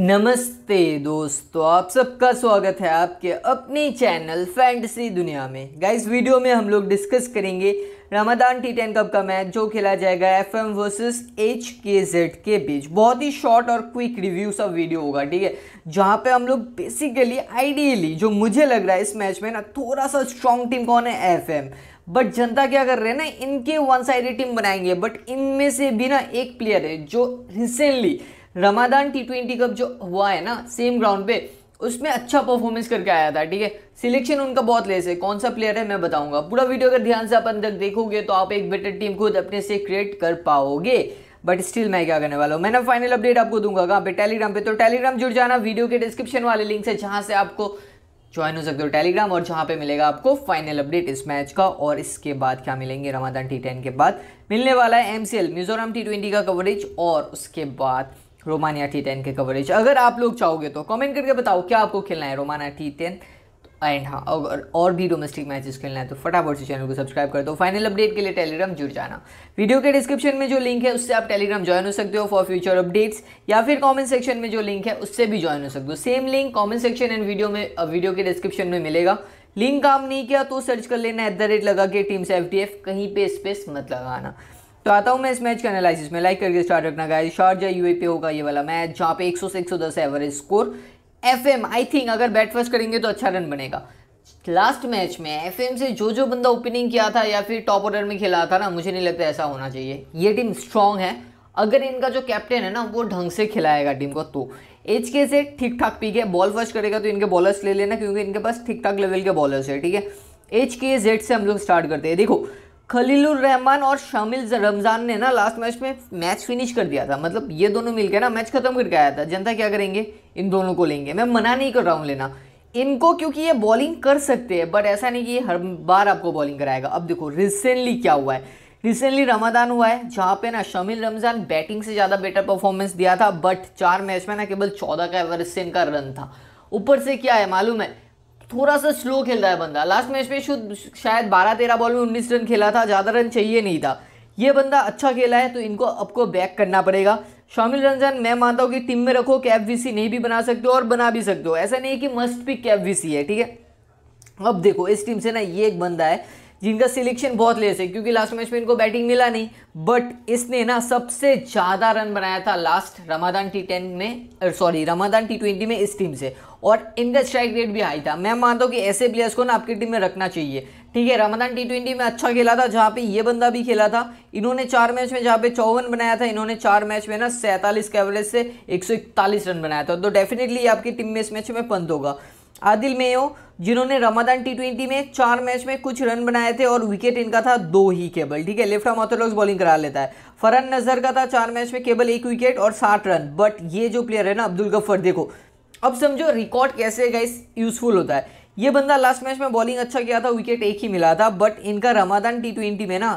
नमस्ते दोस्तों आप सबका स्वागत है आपके अपने चैनल फैंटसी दुनिया में गाइस वीडियो में हम लोग डिस्कस करेंगे रमादान टी टेन कप का मैच जो खेला जाएगा F M versus H K Z के बीच बहुत ही शॉर्ट और क्विक रिव्यू सब वीडियो होगा ठीक है जहाँ पे हम लोग बेसिकली आइडियली जो मुझे लग रहा है इस मैच में ना थोड़ा सा स्ट्रॉन्ग टीम कौन है एफ एम बट जनता क्या कर रहे हैं ना इनके वन साइडेड टीम बनाएंगे बट इनमें से भी ना एक प्लेयर है जो recently Ramadan T twenty cup जो हुआ है ना सेम ग्राउंड पे उसमें अच्छा परफॉर्मेंस करके आया था ठीक है सिलेक्शन उनका बहुत लेस है कौन सा प्लेयर है मैं बताऊंगा पूरा वीडियो अगर ध्यान से आप अंदर देखोगे तो आप एक बेटर टीम खुद अपने से क्रिएट कर पाओगे बट स्टिल मैं क्या करने वाला हूँ मैंने फाइनल अपडेट आपको दूंगा कहाँ पे टेलीग्राम पे तो टेलीग्राम जुड़ जाना वीडियो के डिस्क्रिप्शन वाले लिंक से जहाँ से आपको ज्वाइन हो सकते हो टेलीग्राम और जहाँ पे मिलेगा आपको फाइनल अपडेट इस मैच का और इसके बाद क्या मिलेंगे रमादान टी टेन के बाद मिलने वाला है M C L Mizoram T twenty का कवरेज और उसके बाद रोमानिया टी टेन के कवरेज अगर आप लोग चाहोगे तो कमेंट करके बताओ क्या आपको खेलना है रोमानिया टी टेन एंड हाँ अगर और भी डोमेस्टिक मैचेस खेलना है तो फटाफट से चैनल को सब्सक्राइब कर दो फाइनल अपडेट के लिए टेलीग्राम जुड़ जाना वीडियो के डिस्क्रिप्शन में जो लिंक है उससे आप टेलीग्राम ज्वाइन हो सकते हो फॉर फ्यूचर अपडेट्स या फिर कमेंट सेक्शन में जो लिंक है उससे भी ज्वाइन हो सकते हो same link comment section and video में वीडियो के डिस्क्रिप्शन में मिलेगा लिंक काम नहीं किया तो सर्च कर लेना एट द रेट लगा के टीम से एफ कहीं पे स्पेस मत लगाना तो आता हूँ मैं इस मैच के एनालिसिस में लाइक करके स्टार्ट रखना गाइस शॉर्ट यू यूएपी होगा ये वाला मैच जहाँ पे 100 से 110 average score FM I think अगर बैट फर्स्ट करेंगे तो अच्छा रन बनेगा लास्ट मैच में एफएम से जो जो बंदा ओपनिंग किया था या फिर टॉप ऑर्डर में खेला था ना मुझे नहीं लगता ऐसा होना चाहिए ये टीम स्ट्रांग है अगर इनका जो कैप्टन है ना वो ढंग से खिलाएगा टीम को तो एच के से ठीक ठाक पी के बॉल फर्स्ट करेगा तो इनके बॉलर्स ले लेना क्योंकि इनके पास ठीक ठाक लेवल के बॉलर्स है ठीक है एच के जेड से हम लोग स्टार्ट करते हैं देखो खलीलुर रहमान और शामिल रमज़ान ने ना लास्ट मैच में मैच फिनिश कर दिया था मतलब ये दोनों मिलकर ना मैच ख़त्म करके आया था जनता क्या करेंगे इन दोनों को लेंगे मैं मना नहीं कर रहा हूँ लेना इनको क्योंकि ये बॉलिंग कर सकते हैं बट ऐसा नहीं कि ये हर बार आपको बॉलिंग कराएगा अब देखो रिसेंटली क्या हुआ है रिसेंटली रमादान हुआ है जहाँ पे ना शमिल रमज़ान बैटिंग से ज़्यादा बेटर परफॉर्मेंस दिया था बट चार मैच में ना केवल चौदह का एवरेज से इनका रन था ऊपर से क्या है मालूम है थोड़ा सा स्लो खेल रहा है बंदा लास्ट मैच में शुद्ध शायद बारह तेरह बॉल में उन्नीस रन खेला था ज़्यादा रन चाहिए नहीं था ये बंदा अच्छा खेला है तो इनको आपको बैक करना पड़ेगा शामिल रंजन मैं मानता हूँ कि टीम में रखो कैप वीसी नहीं भी बना सकते हो और बना भी सकते हो ऐसा नहीं कि मस्ट पिक कैप वीसी है ठीक है अब देखो इस टीम से ना ये एक बंदा है जिनका सिलेक्शन बहुत लेस है क्योंकि लास्ट मैच में इनको बैटिंग मिला नहीं बट इसने ना सबसे ज़्यादा रन बनाया था लास्ट रमादान टी टेन में सॉरी रमादान टी ट्वेंटी में इस टीम से और इनका स्ट्राइक रेट भी हाई था मैं मानता हूँ कि ऐसे प्लेयर्स को ना आपकी टीम में रखना चाहिए ठीक है रमदान टी ट्वेंटी में अच्छा खेला था जहाँ पे ये बंदा भी खेला था इन्होंने चार मैच में जहाँ पे चौवन बनाया था इन्होंने चार मैच में ना सैंतालीस के एवरेज से एक रन बनाया था तो डेफिनेटली आपकी टीम में इस मैच में पंत होगा आदिल हो जिन्होंने रमादान टी ट्वेंटी में चार मैच में कुछ रन बनाए थे और विकेट इनका था दो ही केबल ठीक है लेफ्ट आर्म ऑर्थोडॉक्स बॉलिंग करा लेता है फरन नजर का था चार मैच में केबल एक विकेट और साठ रन बट ये जो प्लेयर है ना अब्दुल गफर देखो अब समझो रिकॉर्ड कैसे गाइस यूजफुल होता है ये बंदा लास्ट मैच में बॉलिंग अच्छा किया था विकेट एक ही मिला था बट इनका रमादान टी ट्वेंटी में ना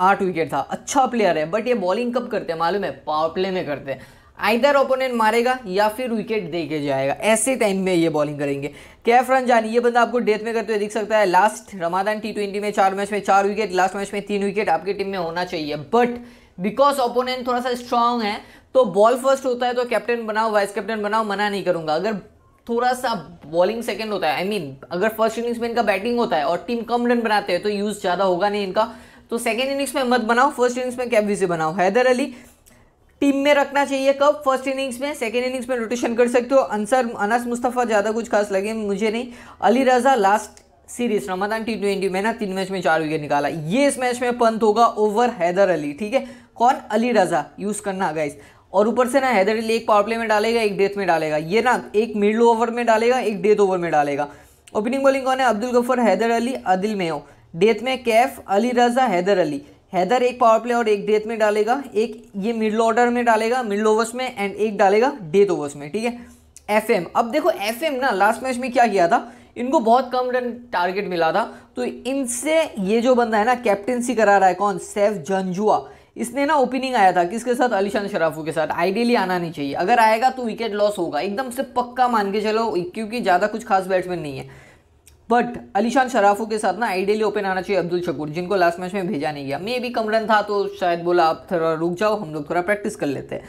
आठ विकेट था अच्छा प्लेयर है बट ये बॉलिंग कब करते हैं मालूम है पावर प्ले में करते हैं आइधर ओपोनेंट मारेगा या फिर विकेट दे के जाएगा ऐसे टाइम में ये बॉलिंग करेंगे कैफ रंजानी ये बंदा आपको डेथ में करते हुए दिख सकता है लास्ट रमादान टी ट्वेंटी में चार मैच में चार विकेट लास्ट मैच में तीन विकेट आपकी टीम में होना चाहिए बट बिकॉज ओपोनेंट थोड़ा सा स्ट्रांग है तो बॉल फर्स्ट होता है तो कैप्टन बनाओ वाइस कैप्टन बनाओ मना नहीं करूंगा अगर थोड़ा सा बॉलिंग सेकंड होता है आई I मीन mean, अगर फर्स्ट इनिंग्स में इनका बैटिंग होता है और टीम कम रन बनाते हैं तो यूज़ ज़्यादा होगा नहीं इनका तो सेकेंड इनिंग्स में मत बनाओ फर्स्ट इनिंग्स में कैब से बनाओ हैदर अली टीम में रखना चाहिए कब फर्स्ट इनिंग्स में सेकेंड इनिंग्स में रोटेशन कर सकते हो अंसर अनस मुस्तफ़ा ज़्यादा कुछ खास लगे मुझे नहीं Ali Raza last series Ramadan T twenty में ना तीन मैच में चार विकेट निकाला ये इस मैच में पंत होगा ओवर हैदर अली ठीक है कौन अली रजा यूज़ करना गाइस और ऊपर से ना हैदर अली एक पावर प्ले में डालेगा एक डेथ में डालेगा ये ना एक मिडल ओवर में डालेगा एक डेथ ओवर में डालेगा ओपनिंग बॉलिंग कौन है अब्दुल गफर हैदर अली अदिल मेयो डेथ में कैफ अली रजा हैदर अली हैदर एक पावर प्ले और एक डेथ में डालेगा एक ये मिडल ऑर्डर में डालेगा मिडल ओवर्स में एंड एक डालेगा डेथ ओवर्स में ठीक है एफ अब देखो एफ ना लास्ट मैच में क्या किया था इनको बहुत कम रन टारगेट मिला था तो इनसे ये जो बंदा है ना कैप्टेंसी करा रहा है कौन सेफ जंजुआ इसने ना ओपनिंग आया था किसके साथ अलीशान शराफू के साथ आइडियली आना नहीं चाहिए अगर आएगा तो विकेट लॉस होगा एकदम से पक्का मान के चलो क्योंकि ज़्यादा कुछ खास बैट्समैन नहीं है बट अलीशान शराफू के साथ ना आइडियली ओपन आना चाहिए अब्दुल शकूर जिनको लास्ट मैच में भेजा नहीं गया मे भी कम रन था तो शायद बोला आप थोड़ा रुक जाओ हम लोग थोड़ा प्रैक्टिस कर लेते हैं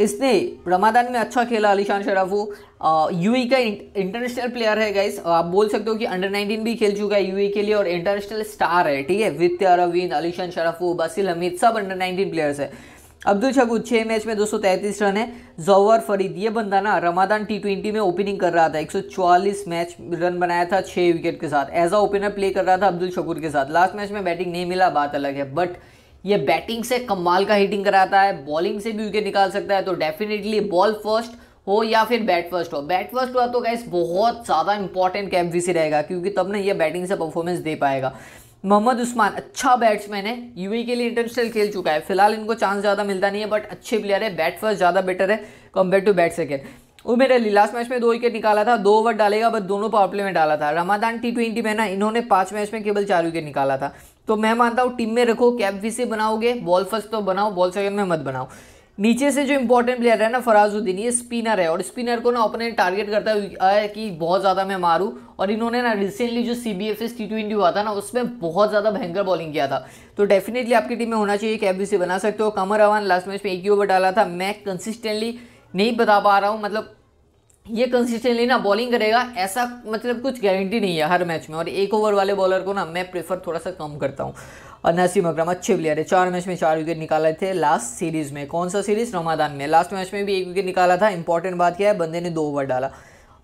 इसने रमादान में अच्छा खेला अलीशान शराफ वो यूई e का इंटरनेशनल प्लेयर है गाइस आप बोल सकते हो कि अंडर 19 भी खेल चुका है यू e के लिए और इंटरनेशनल स्टार है ठीक है वित्य अरविंद अलीशान शराफू बासिल हमीद सब अंडर 19 प्लेयर्स है अब्दुल छगू छः मैच में 233 रन है जौवर फरीद ये बंदा ना रमादान टी ट्वेंटी में ओपनिंग कर रहा था 144 मैच रन बनाया था छः विकेट के साथ एज अ ओपनर प्ले कर रहा था अब्दुल शकूर के साथ लास्ट मैच में बैटिंग नहीं मिला बात अलग है बट ये बैटिंग से कमाल का हिटिंग कराता है बॉलिंग से भी विकेट निकाल सकता है तो डेफिनेटली बॉल फर्स्ट हो या फिर बैट फर्स्ट हो बैट फर्स्ट हुआ तो गैस बहुत ज़्यादा इंपॉर्टेंट कैम रहेगा क्योंकि तब ना ये बैटिंग से परफॉर्मेंस दे पाएगा मोहम्मद उस्मान अच्छा बैट्समैन है यूए के लिए इंटरनेशनल खेल चुका है फिलहाल इनको चांस ज़्यादा मिलता नहीं है बट अच्छे प्लेयर है बैट फर्स्ट ज़्यादा बेटर है कम्पेयर टू बैट सेकेंड वो मेरे लास्ट मैच में दो विकेट निकाला था दो ओवर डालेगा बट दोनों पावर प्ले में डाला था रमादान टी ट्वेंटी में ना इन्होंने पाँच मैच में केवल चार विकेट निकाला था तो मैं मानता हूँ टीम में रखो कैप भी से बनाओगे बॉल फर्स्ट तो बनाओ बॉल सेकंड में मत बनाओ नीचे से जो इंपॉर्टेंट प्लेयर है ना फराजुद्दीन ये स्पिनर है और स्पिनर को ना अपने टारगेट करता है कि बहुत ज़्यादा मैं मारूं और इन्होंने ना रिसेंटली जो C B F S T twenty हुआ था ना उसमें बहुत ज़्यादा भयंकर बॉलिंग किया था तो डेफिनेटली आपकी टीम में होना चाहिए कैप भी से बना सकते हो कमर अवान लास्ट मैच में एक ही ओवर डाला था मैं कंसिस्टेंटली नहीं बता पा रहा हूँ मतलब ये कंसिस्टेंटली ना बॉलिंग करेगा ऐसा मतलब कुछ गारंटी नहीं है हर मैच में और एक ओवर वाले बॉलर को ना मैं प्रेफर थोड़ा सा कम करता हूँ और नसीम अक्रम अच्छे प्लेयर है चार मैच में चार विकेट निकाले थे लास्ट सीरीज़ में कौन सा सीरीज़ रमादान में लास्ट मैच में भी एक विकेट निकाला था इंपॉर्टेंट बात क्या है बंदे ने दो ओवर डाला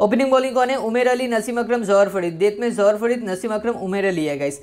ओपनिंग बॉलिंग कौन है उमेर अली नसीम अक्रम जहर फरीद देख में जहर फरीद नसीम अक्रम उमेर अली है गाइस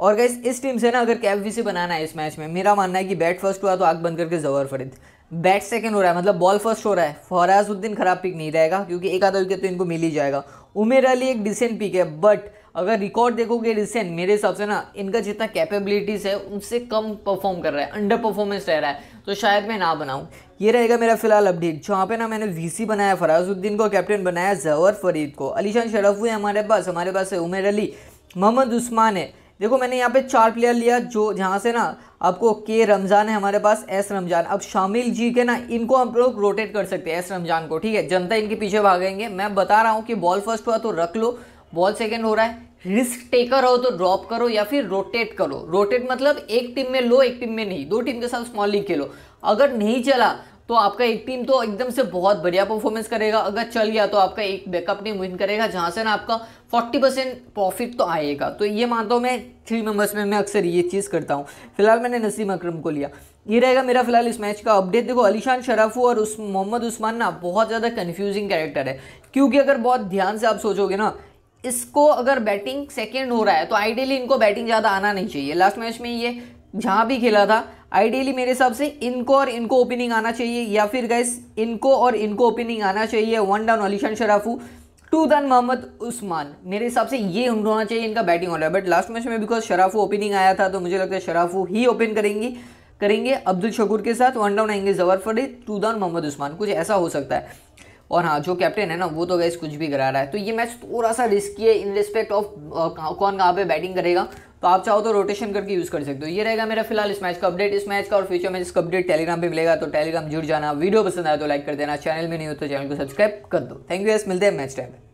और गाइस इस टीम से ना अगर कैफ बनाना है इस मैच में मेरा मानना है कि बैट फर्स्ट हुआ तो आग बंद करके जहर फरीद बैट सेकंड हो रहा है मतलब बॉल फर्स्ट हो रहा है फराजुद्दीन ख़राब पिक नहीं रहेगा क्योंकि एक आधा विकेट तो इनको मिल ही जाएगा उमेर अली एक डिसेंट पिक है बट अगर रिकॉर्ड देखोगे रिसेंट मेरे हिसाब से ना इनका जितना कैपेबिलिटीज़ है उनसे कम परफॉर्म कर रहा है अंडर परफॉर्मेंस रह रहा है तो शायद मैं ना बनाऊँ ये रहेगा मेरा फिलहाल अपडेट जहाँ पे ना मैंने वीसी बनाया फराजुद्दीन को कैप्टन बनाया जवर फरीद को अलीशान शरफ हुए हमारे पास हमारे पास है उमेर अली मोहम्मद उस्मान है देखो मैंने यहाँ पे चार प्लेयर लिया जो जहाँ से ना आपको के रमज़ान है हमारे पास एस रमज़ान अब शामिल जी के ना इनको हम लोग रोटेट कर सकते हैं एस रमज़ान को ठीक है जनता इनके पीछे भागेंगे मैं बता रहा हूँ कि बॉल फर्स्ट हुआ तो रख लो बॉल सेकेंड हो रहा है रिस्क टेकर हो तो ड्रॉप करो या फिर रोटेट करो रोटेट मतलब एक टीम में लो एक टीम में नहीं दो टीम के साथ स्मॉल लीग खेलो अगर नहीं चला तो आपका एक टीम तो एकदम से बहुत बढ़िया परफॉर्मेंस करेगा अगर चल गया तो आपका एक बैकअप टीम विन करेगा जहाँ से ना आपका 40 परसेंट प्रॉफिट तो आएगा तो ये मानता हूँ मैं थ्री मेंबर्स में मैं अक्सर ये चीज़ करता हूँ फिलहाल मैंने नसीम अक्रम को लिया ये रहेगा मेरा फिलहाल इस मैच का अपडेट देखो अलीशान शराफू और उस मोहम्मद उस्मान ना बहुत ज़्यादा कन्फ्यूजिंग कैरेक्टर है क्योंकि अगर बहुत ध्यान से आप सोचोगे ना इसको अगर बैटिंग सेकेंड हो रहा है तो आइडियली इनको बैटिंग ज़्यादा आना नहीं चाहिए लास्ट मैच में ये जहाँ भी खेला था आइडियली मेरे हिसाब से इनको और इनको ओपनिंग आना चाहिए या फिर गैस इनको और इनको ओपनिंग आना चाहिए one down Alishan Sharafu two down Mohammad Usman मेरे हिसाब से ये होना चाहिए इनका batting order but last match में बिकॉज शराफू ओपनिंग आया था तो मुझे लगता है शराफू ही ओपन करेंगी करेंगे अब्दुल शकूर के साथ वन डाउन आएंगे जवर फरीद टू दान मोहम्मद उस्मान कुछ ऐसा हो सकता है और हाँ जो कैप्टन है ना वो तो गैस कुछ भी करा रहा है तो ये मैच थोड़ा सा रिस्की है इन रिस्पेक्ट ऑफ कौन कहाँ पे बैटिंग करेगा तो आप चाहो तो रोटेशन करके यूज़ कर सकते हो ये रहेगा मेरा फिलहाल इस मैच का अपडेट इस मैच का और फ्यूचर मैच इसका अपडेट टेलीग्राम पे मिलेगा तो टेलीग्राम जुड़ जाना वीडियो पसंद आया तो लाइक कर देना चैनल में नहीं हो तो चैनल को सब्सक्राइब कर दो थैंक यू एस मिलते हैं मैच टाइम